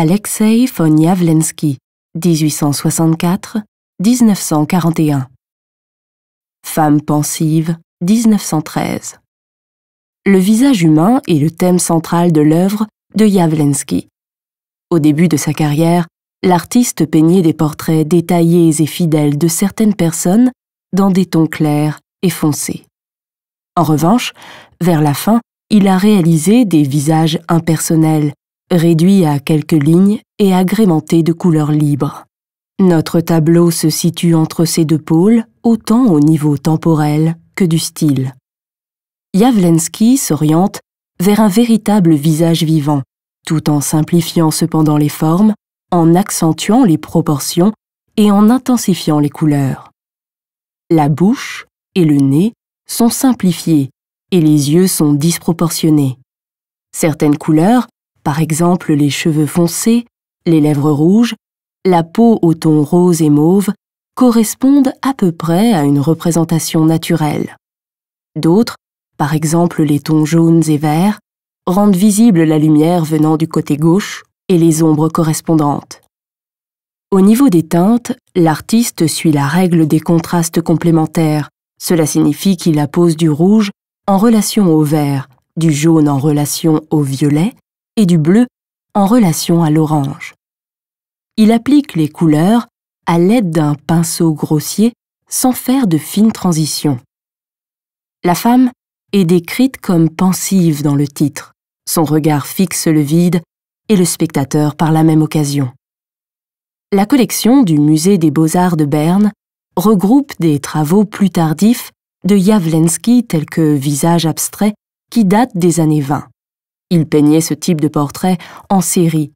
Alexei von Javlensky, 1864-1941. Femme pensive, 1913. Le visage humain est le thème central de l'œuvre de Javlensky. Au début de sa carrière, l'artiste peignait des portraits détaillés et fidèles de certaines personnes dans des tons clairs et foncés. En revanche, vers la fin, il a réalisé des visages impersonnels, réduit à quelques lignes et agrémenté de couleurs libres. Notre tableau se situe entre ces deux pôles, autant au niveau temporel que du style. Yavlensky s'oriente vers un véritable visage vivant, tout en simplifiant cependant les formes, en accentuant les proportions et en intensifiant les couleurs. La bouche et le nez sont simplifiés et les yeux sont disproportionnés. Certaines couleurs, par exemple les cheveux foncés, les lèvres rouges, la peau au ton rose et mauve, correspondent à peu près à une représentation naturelle. D'autres, par exemple les tons jaunes et verts, rendent visible la lumière venant du côté gauche et les ombres correspondantes. Au niveau des teintes, l'artiste suit la règle des contrastes complémentaires. Cela signifie qu'il appose du rouge en relation au vert, du jaune en relation au violet et du bleu en relation à l'orange. Il applique les couleurs à l'aide d'un pinceau grossier sans faire de fines transitions. La femme est décrite comme pensive dans le titre. Son regard fixe le vide et le spectateur par la même occasion. La collection du Musée des beaux-arts de Berne regroupe des travaux plus tardifs de Jawlensky tels que Visage abstrait qui datent des années 20. Il peignait ce type de portrait en série.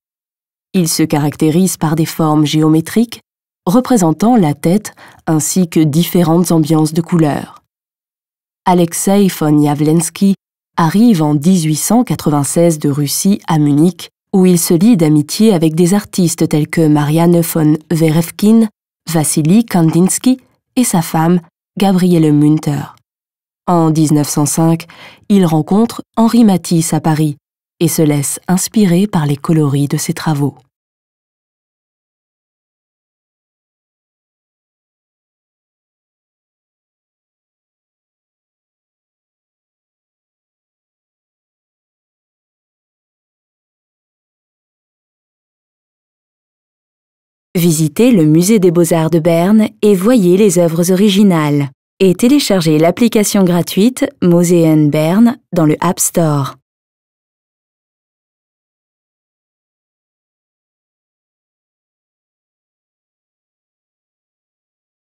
Il se caractérise par des formes géométriques représentant la tête ainsi que différentes ambiances de couleurs. Alexei von Yavlensky arrive en 1896 de Russie à Munich, où il se lie d'amitié avec des artistes tels que Marianne von Verevkin, Vassili Kandinsky et sa femme, Gabrielle Münter. En 1905, il rencontre Henri Matisse à Paris, et se laisse inspirer par les coloris de ses travaux. Visitez le musée des beaux-arts de Berne et voyez les œuvres originales. Et téléchargez l'application gratuite Moseen Berne dans le App Store.